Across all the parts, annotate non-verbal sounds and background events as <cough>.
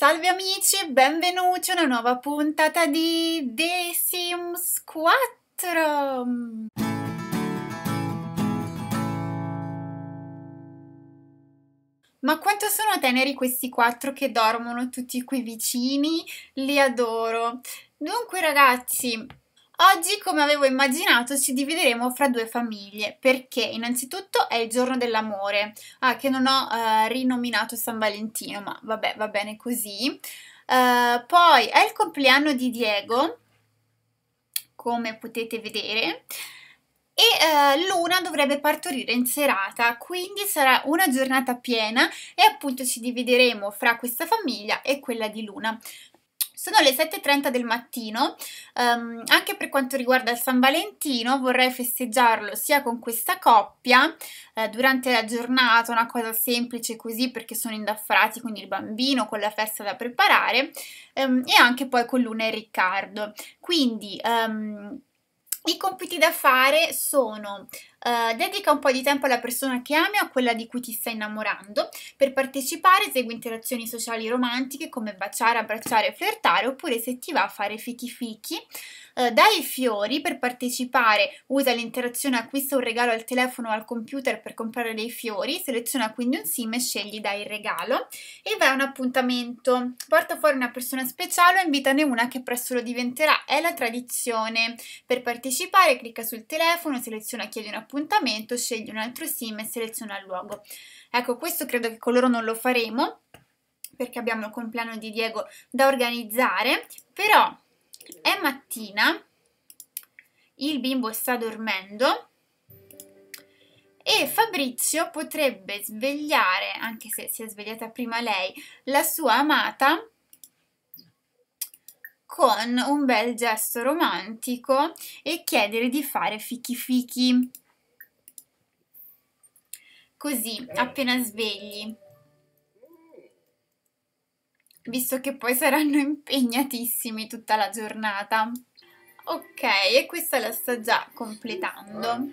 Salve amici, benvenuti a una nuova puntata di The Sims 4! Ma quanto sono teneri questi quattro che dormono tutti qui vicini? Li adoro! Dunque ragazzi, Oggi, come avevo immaginato, ci divideremo fra due famiglie perché innanzitutto è il giorno dell'amore, ah, che non ho eh, rinominato San Valentino, ma vabbè, va bene così. Eh, poi è il compleanno di Diego, come potete vedere, e eh, Luna dovrebbe partorire in serata, quindi sarà una giornata piena e appunto ci divideremo fra questa famiglia e quella di Luna. Sono le 7.30 del mattino, um, anche per quanto riguarda il San Valentino vorrei festeggiarlo sia con questa coppia eh, durante la giornata, una cosa semplice così perché sono indaffarati con il bambino, con la festa da preparare um, e anche poi con Luna e Riccardo. Quindi um, i compiti da fare sono eh, dedica un po' di tempo alla persona che ami o a quella di cui ti stai innamorando. Per partecipare segui interazioni sociali romantiche come baciare, abbracciare, flirtare oppure se ti va a fare fichi fichi. Uh, dai fiori per partecipare usa l'interazione acquista un regalo al telefono o al computer per comprare dei fiori, seleziona quindi un sim e scegli dai il regalo e vai a un appuntamento. Porta fuori una persona speciale o invitane una che presto lo diventerà, è la tradizione. Per partecipare clicca sul telefono, seleziona chiedi un appuntamento appuntamento, scegli un altro sim e seleziona il luogo. Ecco, questo credo che con loro non lo faremo perché abbiamo il compleanno di Diego da organizzare, però è mattina, il bimbo sta dormendo e Fabrizio potrebbe svegliare, anche se si è svegliata prima lei, la sua amata con un bel gesto romantico e chiedere di fare fichi fichi così, appena svegli, visto che poi saranno <laughs> impegnatissimi tutta la giornata. Ok, e questa la sta già completando.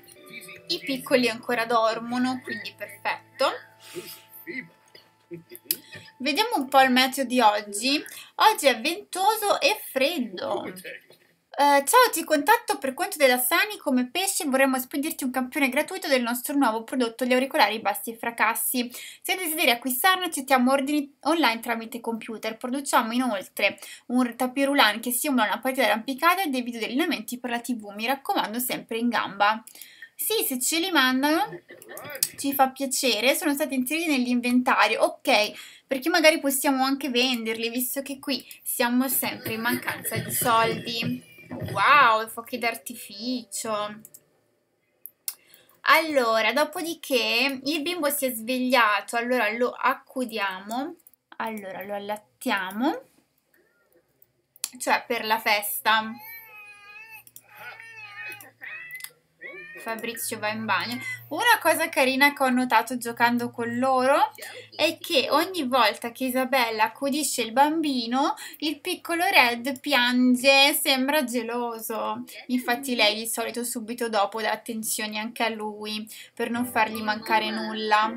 I piccoli ancora dormono, quindi perfetto. Vediamo un po' il meteo di oggi. Oggi è ventoso e freddo. Uh, ciao, ti contatto per quanto della Sani come pesce vorremmo spedirti un campione gratuito del nostro nuovo prodotto gli auricolari bassi e fracassi. Se desideri acquistarlo, accettiamo ordini online tramite computer. Produciamo inoltre un tapirulan che simula una partita d'arrampicata e dei video di allenamenti per la TV. Mi raccomando, sempre in gamba. Sì, se ce li mandano ci fa piacere, sono stati inseriti nell'inventario. Ok, perché magari possiamo anche venderli, visto che qui siamo sempre in mancanza di soldi. Wow, fuochi d'artificio. Allora, dopodiché il bimbo si è svegliato, allora lo accudiamo, allora lo allattiamo, cioè per la festa. Fabrizio va in bagno. Una cosa carina che ho notato giocando con loro è che ogni volta che Isabella accudisce il bambino, il piccolo Red piange, sembra geloso. Infatti lei di solito subito dopo dà attenzione anche a lui per non fargli mancare nulla.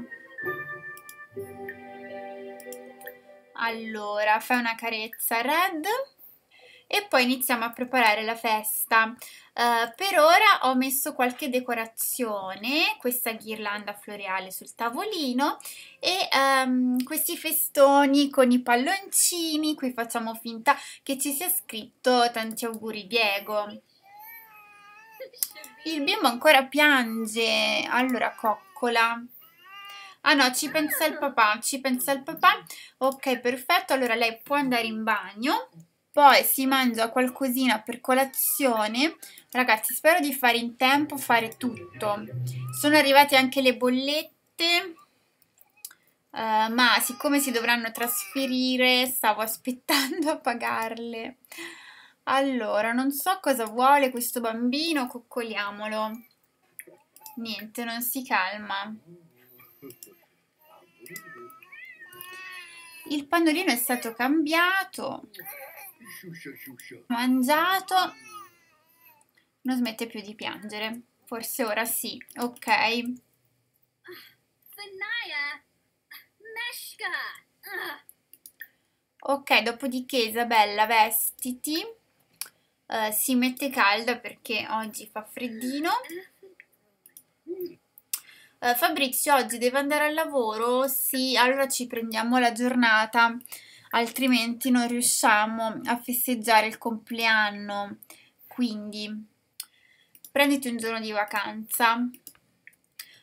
Allora, fai una carezza Red e poi iniziamo a preparare la festa. Eh, per ora ho messo qualche decorazione, questa ghirlanda floreale sul tavolino e um, questi festoni con i palloncini, qui facciamo finta che ci sia scritto tanti auguri Diego. Il bimbo ancora piange, allora coccola. Ah no, ci pensa il papà, ci pensa il papà. Ok, perfetto, allora lei può andare in bagno poi si mangia qualcosina per colazione. Ragazzi, spero di fare in tempo fare tutto. Sono arrivate anche le bollette, uh, ma siccome si dovranno trasferire, stavo <laughs> aspettando a pagarle. Allora, non so cosa vuole questo bambino, coccoliamolo. Niente, non si calma. Il pannolino è stato cambiato. Mangiato. Non smette più di piangere. Forse ora sì. Ok. Ok, dopodiché Isabella vestiti, uh, si mette calda perché oggi fa freddino. Uh, Fabrizio oggi deve andare al lavoro? Sì, allora ci prendiamo la giornata altrimenti non riusciamo a festeggiare il compleanno. Quindi prenditi un giorno di vacanza.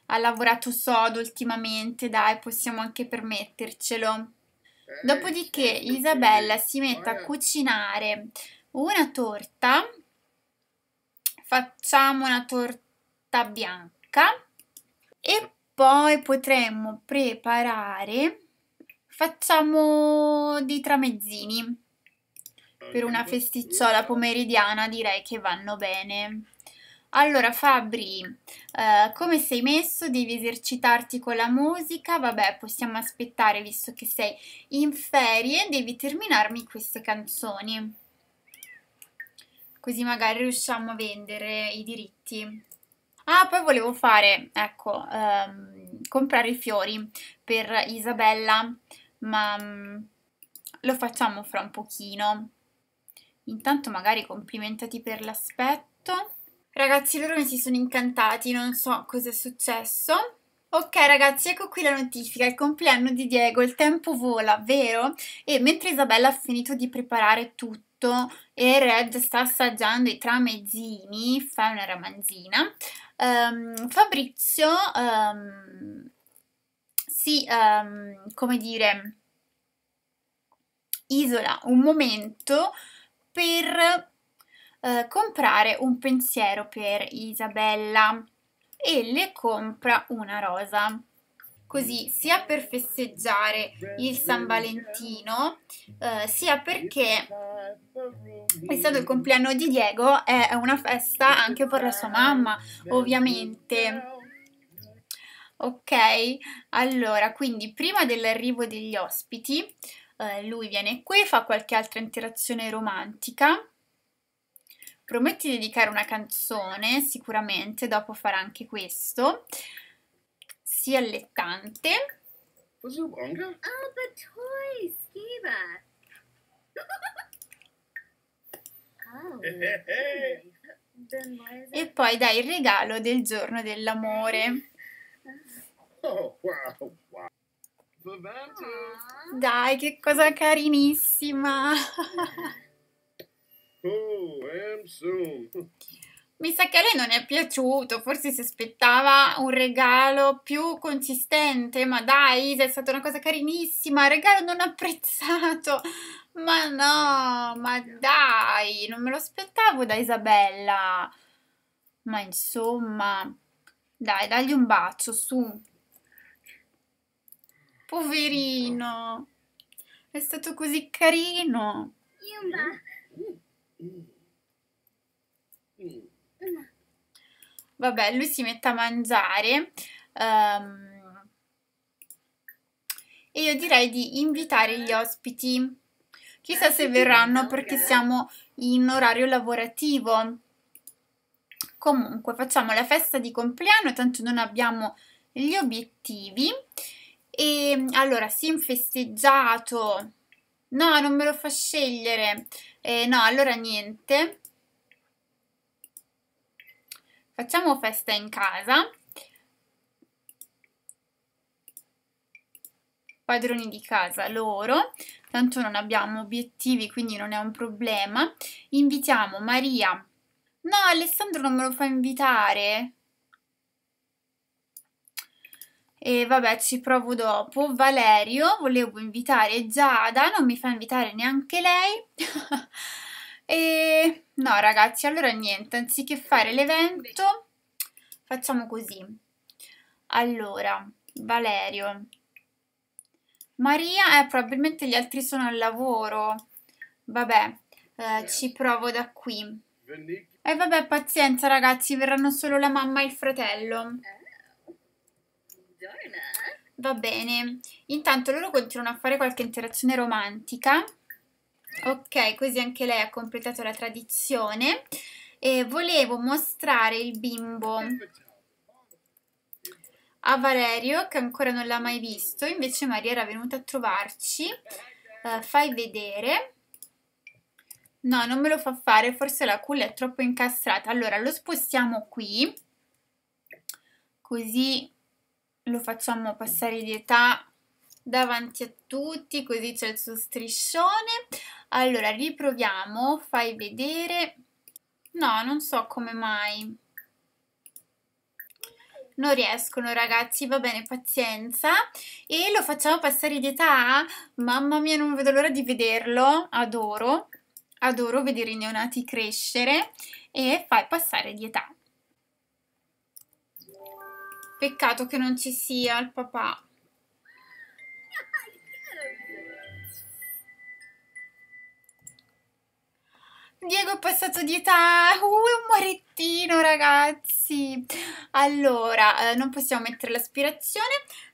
Ha lavorato sodo ultimamente, dai, possiamo anche permettercelo. Dopodiché Isabella si mette a cucinare una torta. Facciamo una torta bianca e poi potremmo preparare Facciamo dei tramezzini. Per una festicciola pomeridiana direi che vanno bene. Allora Fabri, eh, come sei messo? Devi esercitarti con la musica? Vabbè, possiamo aspettare visto che sei in ferie, devi terminarmi queste canzoni. Così magari riusciamo a vendere i diritti. Ah, poi volevo fare, ecco, ehm, comprare i fiori per Isabella ma mm, lo facciamo fra un pochino. Intanto magari complimentati per l'aspetto. Ragazzi, loro mi si sono incantati, non so cosa è successo. Ok ragazzi, ecco qui la notifica, il compleanno di Diego, il tempo vola, vero? E mentre Isabella ha finito di preparare tutto e Red sta assaggiando i tramezzini, fa una ramanzina, um, Fabrizio um, si, um, come dire, isola un momento per uh, comprare un pensiero per Isabella e le compra una rosa. Così sia per festeggiare il San Valentino, eh, sia perché è stato il compleanno di Diego è una festa anche per la sua mamma, ovviamente. Ok, allora quindi prima dell'arrivo degli ospiti, eh, lui viene qui, fa qualche altra interazione romantica, promette di dedicare una canzone, sicuramente, dopo farà anche questo, si è allettante. Was your manga? Oh, the toys, Kiba. oh, eh, eh, eh. okay. E poi dai il regalo del giorno dell'amore. Oh, wow, wow. Dai, che cosa carinissima! <laughs> Oh, Mi sa che a lei non è piaciuto, forse si aspettava un regalo più consistente, ma dai, Isa, è stata una cosa carinissima, regalo non apprezzato. Ma no, ma dai, non me lo aspettavo da Isabella. Ma insomma, dai, dagli un bacio, su. Poverino, è stato così carino. Vabbè, lui si mette a mangiare. Um, e io direi di invitare gli ospiti. Chissà se verranno perché siamo in orario lavorativo. Comunque, facciamo la festa di compleanno, tanto non abbiamo gli obiettivi. E ehm, allora, sim festeggiato. No, non me lo fa scegliere. Eh, no, allora niente. Facciamo festa in casa. padroni di casa loro, tanto non abbiamo obiettivi quindi non è un problema. Invitiamo Maria. No, Alessandro non me lo fa invitare e vabbè ci provo dopo. Valerio, volevo invitare Giada, non mi fa invitare neanche lei. <laughs> e no ragazzi, allora niente, anziché fare l'evento facciamo così. Allora, Valerio. Maria, eh, probabilmente gli altri sono al lavoro. Vabbè, eh, ci provo da qui. E eh, vabbè, pazienza ragazzi, verranno solo la mamma e il fratello. Eh? Buongiorno. Va bene. Intanto loro continuano a fare qualche interazione romantica. Ok, così anche lei ha completato la tradizione. E volevo mostrare il bimbo a Valerio che ancora non l'ha mai visto, invece Maria era venuta a trovarci. Uh, fai vedere. No, non me lo fa fare, forse la culla è troppo incastrata. Allora, lo spostiamo qui, così lo facciamo passare di età davanti a tutti, così c'è il suo striscione. Allora, riproviamo, fai vedere. No, non so come mai. Non riescono ragazzi, va bene, pazienza. E lo facciamo passare di età? Mamma mia, non vedo l'ora di vederlo, adoro. Adoro vedere i neonati crescere e fai passare di età. Peccato che non ci sia il papà. Diego è passato di età, uh, è un morettino ragazzi. Allora, eh, non possiamo mettere l'aspirazione,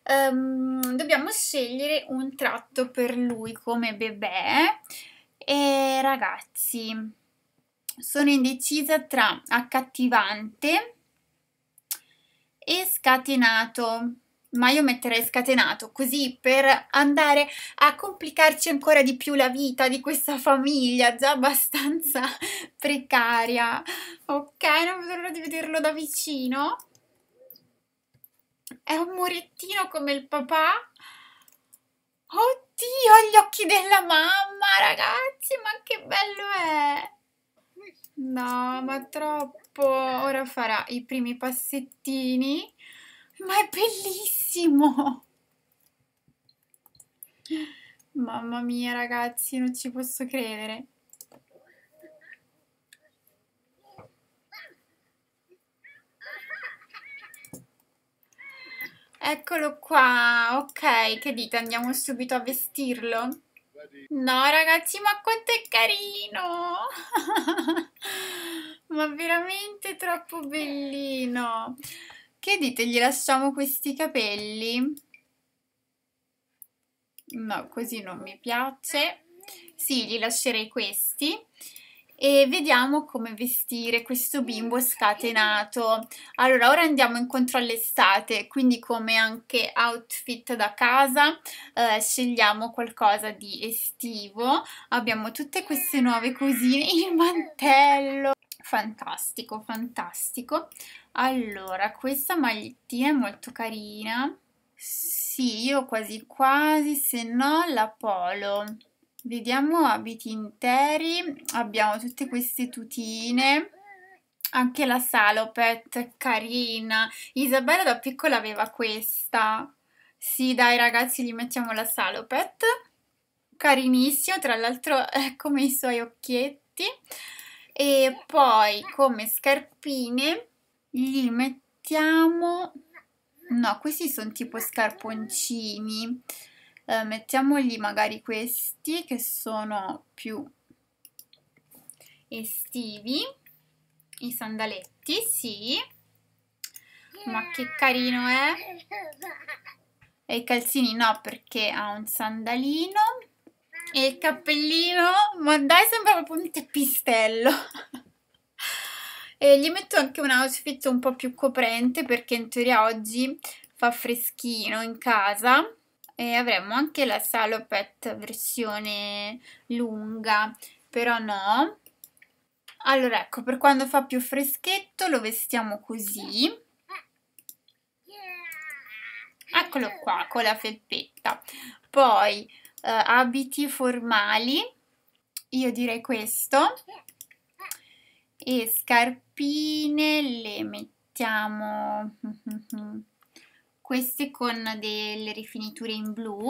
um, dobbiamo scegliere un tratto per lui come bebè. E ragazzi, sono indecisa tra accattivante e scatenato ma io metterei scatenato così per andare a complicarci ancora di più la vita di questa famiglia già abbastanza <laughs> precaria. Ok, non vedo l'ora di vederlo da vicino. È un murettino come il papà. Oddio, ha gli occhi della mamma, ragazzi, ma che bello è! No, ma troppo corpo, ora farà i primi passettini, ma è bellissimo! Mamma mia ragazzi, non ci posso credere. Eccolo qua, ok, che dite? Andiamo subito a vestirlo? No ragazzi, ma quanto è carino! <laughs> ma veramente troppo bellino! Che dite, gli lasciamo questi capelli? No, così non mi piace. Sì, gli lascerei questi e vediamo come vestire questo bimbo mm. scatenato. Allora, ora andiamo incontro all'estate, quindi come anche outfit da casa eh, scegliamo qualcosa di estivo. Abbiamo tutte queste nuove cosine, il <laughs> mantello fantastico, fantastico. Allora, questa magliettina è molto carina. Sì, io quasi quasi, se no la polo. Vediamo abiti interi, abbiamo tutte queste tutine, anche la salopet, carina. Isabella da piccola aveva questa. Sì, dai ragazzi, gli mettiamo la salopet. Carinissimo, tra l'altro <laughs> è come i suoi occhietti. E poi come scarpine gli mettiamo... No, questi sono tipo scarponcini eh, mettiamogli magari questi che sono più estivi, i sandaletti, sì, ma che carino è, eh. e i calzini no perché ha un sandalino e il cappellino, ma dai sembra proprio un teppistello. <laughs> E gli metto anche un outfit un po' più coprente perché in teoria oggi fa freschino in casa e avremmo anche la salopette versione lunga però no allora ecco per quando fa più freschetto lo vestiamo così eccolo qua con la felpetta poi eh, abiti formali io direi questo e scarpine le mettiamo <laughs> queste con delle rifiniture in blu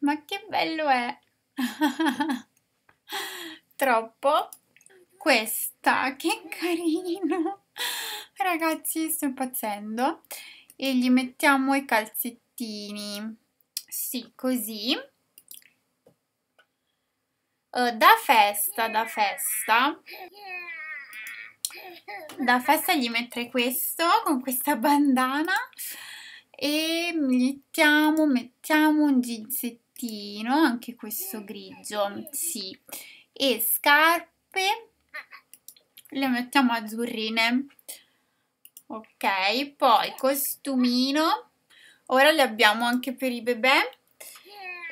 ma che bello è <laughs> troppo questa che carino ragazzi sto impazzendo e gli mettiamo i calzettini sì così uh, da festa da festa da festa gli mettere questo con questa bandana e mettiamo, mettiamo un ginzettino, anche questo grigio, sì, e scarpe le mettiamo azzurrine, ok, poi costumino, ora le abbiamo anche per i bebè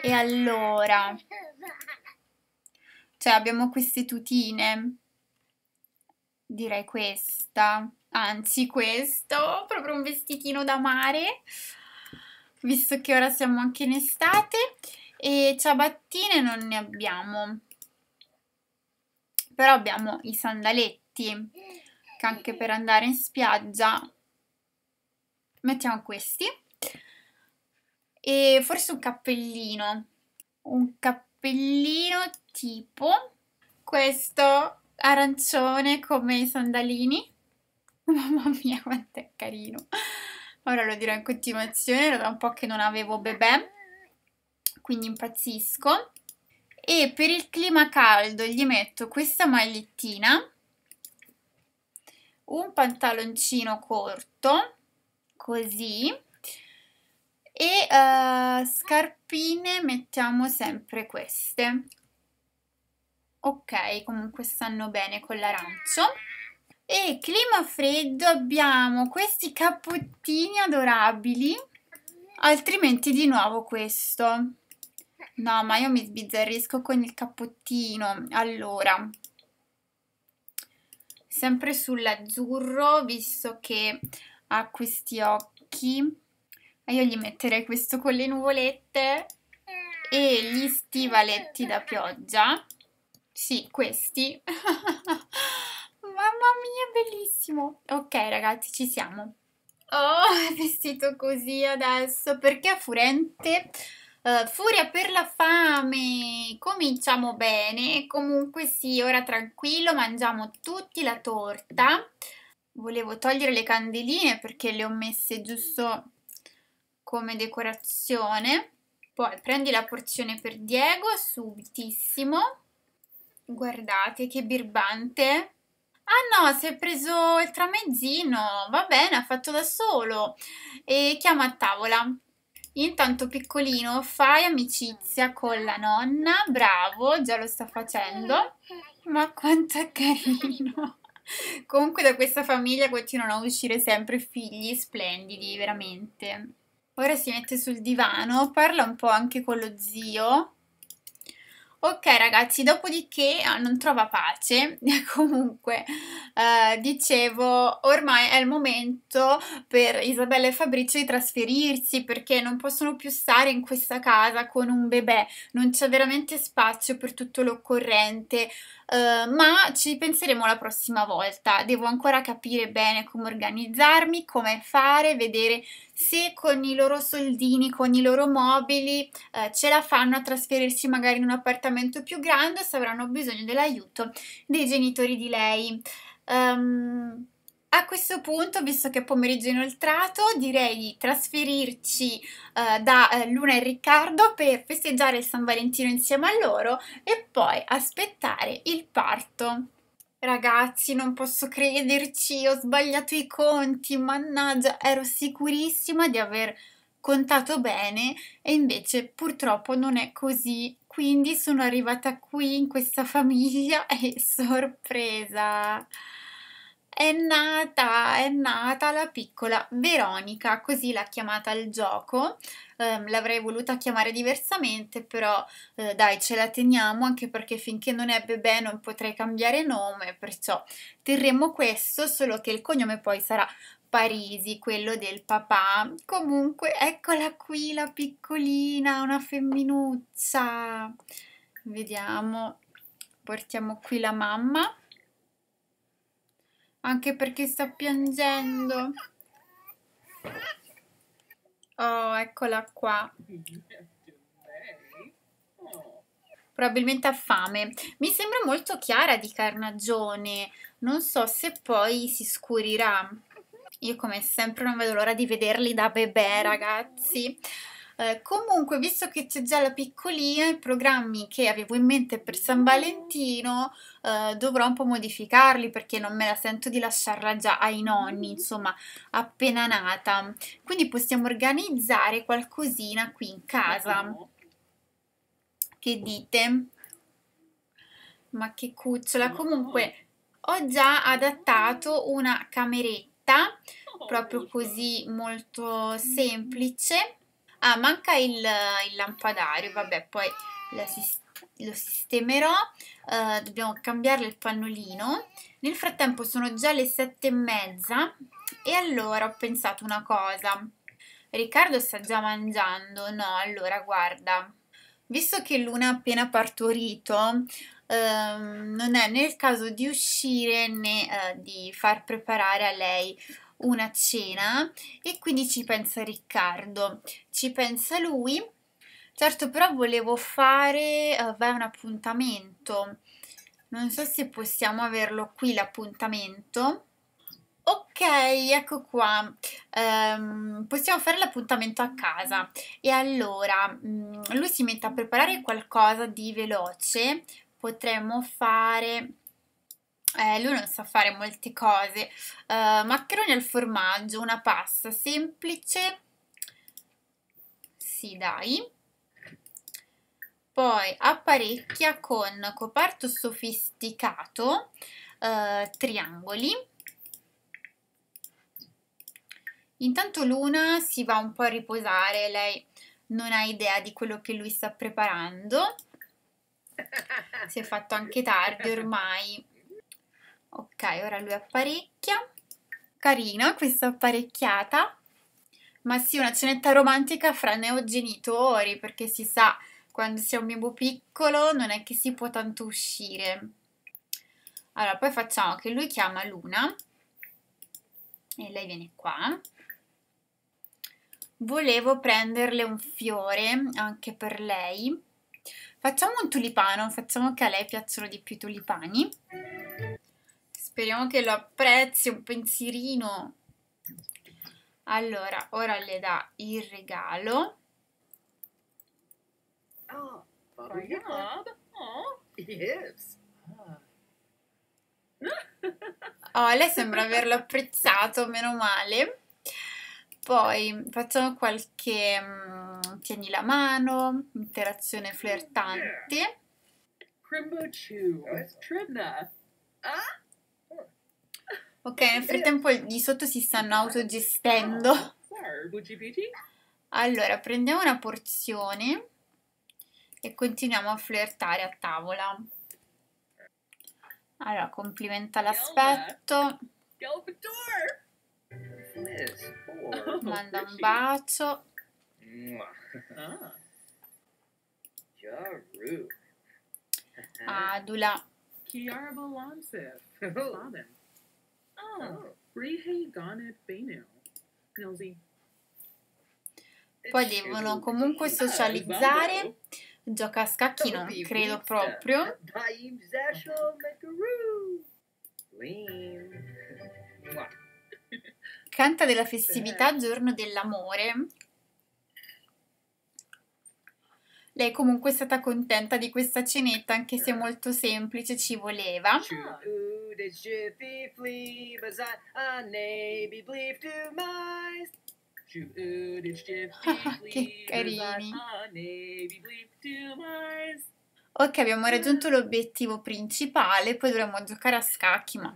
e allora, cioè abbiamo queste tutine, direi questa, anzi questo, proprio un vestitino da mare, visto che ora siamo anche in estate e ciabattine non ne abbiamo, però abbiamo i sandaletti che anche per andare in spiaggia mettiamo questi e forse un cappellino, un cappellino tipo questo arancione come i sandalini. <laughs> Mamma mia, quanto è carino. Ora lo dirò in continuazione, era da un po' che non avevo bebè, quindi impazzisco. E per il clima caldo gli metto questa magliettina, un pantaloncino corto, così, e uh, scarpine mettiamo sempre queste ok, comunque stanno bene con l'arancio. E clima freddo abbiamo questi cappottini adorabili, altrimenti di nuovo questo. No, ma io mi sbizzarrisco con il cappottino. Allora, sempre sull'azzurro, visto che ha questi occhi. Io gli metterei questo con le nuvolette e gli stivaletti da pioggia sì, questi. <laughs> Mamma mia, bellissimo. Ok, ragazzi, ci siamo. Oh, è vestito così adesso. Perché è furente? Uh, furia per la fame. Cominciamo bene. Comunque sì, ora tranquillo, mangiamo tutti la torta. Volevo togliere le candeline perché le ho messe giusto come decorazione. Poi prendi la porzione per Diego, subitissimo. Guardate che birbante! Ah no, si è preso il tramezzino, va bene, ha fatto da solo. E chiama a tavola. Intanto piccolino fai amicizia con la nonna, bravo, già lo sta facendo. Ma quanto è carino! Comunque da questa famiglia continuano a uscire sempre figli splendidi, veramente. Ora si mette sul divano, parla un po' anche con lo zio Ok ragazzi, dopodiché eh, non trova pace, <laughs> comunque eh, dicevo, ormai è il momento per Isabella e Fabrizio di trasferirsi perché non possono più stare in questa casa con un bebè, non c'è veramente spazio per tutto l'occorrente. Uh, ma ci penseremo la prossima volta. Devo ancora capire bene come organizzarmi, come fare, vedere se con i loro soldini, con i loro mobili uh, ce la fanno a trasferirsi magari in un appartamento più grande o se avranno bisogno dell'aiuto dei genitori di lei. Um, a questo punto, visto che è pomeriggio inoltrato, direi di trasferirci uh, da uh, Luna e Riccardo per festeggiare il San Valentino insieme a loro e poi aspettare il parto. Ragazzi, non posso crederci, ho sbagliato i conti, mannaggia, ero sicurissima di aver contato bene e invece purtroppo non è così quindi sono arrivata qui in questa famiglia <laughs> e sorpresa! È nata, è nata la piccola Veronica, così l'ha chiamata il gioco. Eh, l'avrei voluta chiamare diversamente, però eh, dai, ce la teniamo anche perché finché non è bebè non potrei cambiare nome, perciò terremo questo, solo che il cognome poi sarà Parisi, quello del papà. Comunque, eccola qui la piccolina, una femminuzza. Vediamo, portiamo qui la mamma. Anche perché sta piangendo. Oh, eccola qua. Probabilmente ha fame. Mi sembra molto chiara di carnagione. Non so se poi si scurirà. Io come sempre non vedo l'ora di vederli da bebè mm. ragazzi. Eh, comunque, visto che c'è già la piccolina, i programmi che avevo in mente per San Valentino eh, dovrò un po' modificarli perché non me la sento di lasciarla già ai nonni, mm. insomma, appena nata. Quindi possiamo organizzare qualcosina qui in casa. Che dite? Ma che cucciola! Comunque, ho già adattato una cameretta vita, oh, proprio così molto mm-hmm. semplice. Ah, manca il, il lampadario, vabbè, poi lo sistemerò. Uh, dobbiamo cambiare il pannolino. Nel frattempo sono già le sette e mezza e allora ho pensato una cosa. Riccardo sta già mangiando, no? Allora, guarda, visto che Luna ha appena partorito, ehm, non è nel caso di uscire né eh, di far preparare a lei una cena e quindi ci pensa Riccardo, ci pensa lui. Certo, però volevo fare eh, beh, un appuntamento. Non so se possiamo averlo qui l'appuntamento. Ok, ecco qua. Um, possiamo fare l'appuntamento a casa. E allora, um, lui si mette a preparare qualcosa di veloce potremmo fare... Eh, lui non sa fare molte cose. Uh, eh, maccheroni al formaggio, una pasta semplice. Sì, dai. Poi apparecchia con coperto sofisticato, uh, triangoli. Intanto Luna si va un po' a riposare, lei non ha idea di quello che lui sta preparando si è fatto anche tardi ormai. Ok, ora lui apparecchia. Carina questa apparecchiata. Ma sì, una cenetta romantica fra neogenitori, perché si sa, quando si è un bimbo piccolo non è che si può tanto uscire. Allora, poi facciamo che lui chiama Luna e lei viene qua. Volevo prenderle un fiore anche per lei Facciamo un tulipano, facciamo che a lei piacciono di più i tulipani. Speriamo che lo apprezzi, un pensierino. Allora, ora le dà il regalo. Ah, oh, oh my God. Oh, yes. Oh, lei sembra averlo apprezzato, meno male. Poi facciamo qualche mm, tieni la mano, interazione flirtante. Ah? Ok, nel frattempo di sotto si stanno autogestendo. Ah, allora, prendiamo una porzione e continuiamo a flirtare a tavola. Allora, complimenta l'aspetto. Go Oh, Manda un bacio. Ah. Jaru. Adula. Kiara Balamsev. Laban. Oh. Ah, oh. Rihei Ganet Benu. Nilsi. Poi devono comunque ah, socializzare. Gioca a scacchi, non credo proprio. Lean. Canta della festività, eh. giorno dell'amore. Lei comunque è stata contenta di questa cenetta, anche se eh. molto semplice, ci voleva. Ah. Ah, che carini. Ok, abbiamo raggiunto l'obiettivo principale, poi dovremmo giocare a scacchi, ma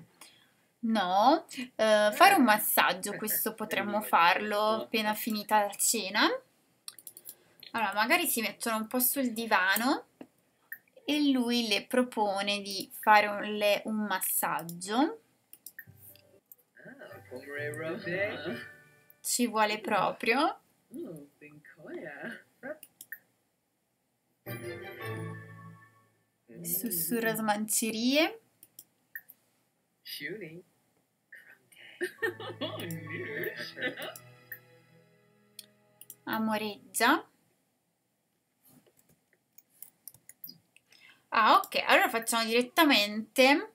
No, eh, fare un massaggio, questo potremmo farlo appena finita la cena. Allora, magari si mettono un po' sul divano e lui le propone di fare un, le, un massaggio. Ci vuole proprio. Sussurra smancerie. Shooting. <laughs> Amoreggia. Ah, ok, allora facciamo direttamente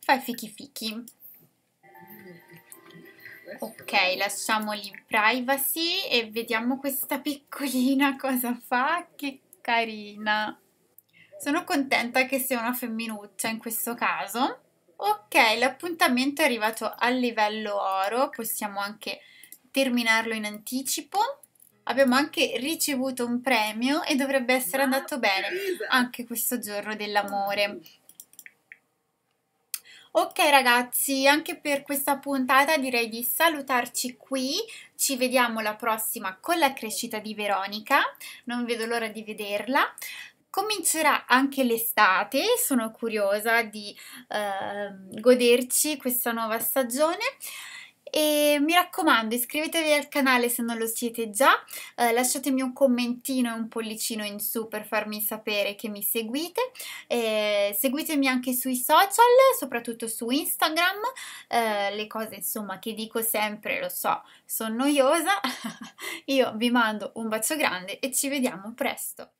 fai fichi fichi. Ok, lasciamoli in privacy e vediamo questa piccolina <laughs> cosa fa, che carina. Sono contenta che sia una femminuccia in questo caso. Ok, l'appuntamento è arrivato al livello oro, possiamo anche terminarlo in anticipo. Abbiamo anche ricevuto un premio e dovrebbe essere andato bene anche questo giorno dell'amore. Mm. Ok ragazzi, anche per questa puntata direi di salutarci qui, ci vediamo la prossima con la crescita di Veronica, non vedo l'ora di vederla. Comincerà anche l'estate, sono curiosa di eh, goderci questa nuova stagione e mi raccomando iscrivetevi al canale se non lo siete già, eh, lasciatemi un commentino e un pollicino in su per farmi sapere che mi seguite, eh, seguitemi anche sui social, soprattutto su Instagram, eh, le cose insomma che dico sempre, lo so, sono noiosa, <laughs> io vi mando un bacio grande e ci vediamo presto!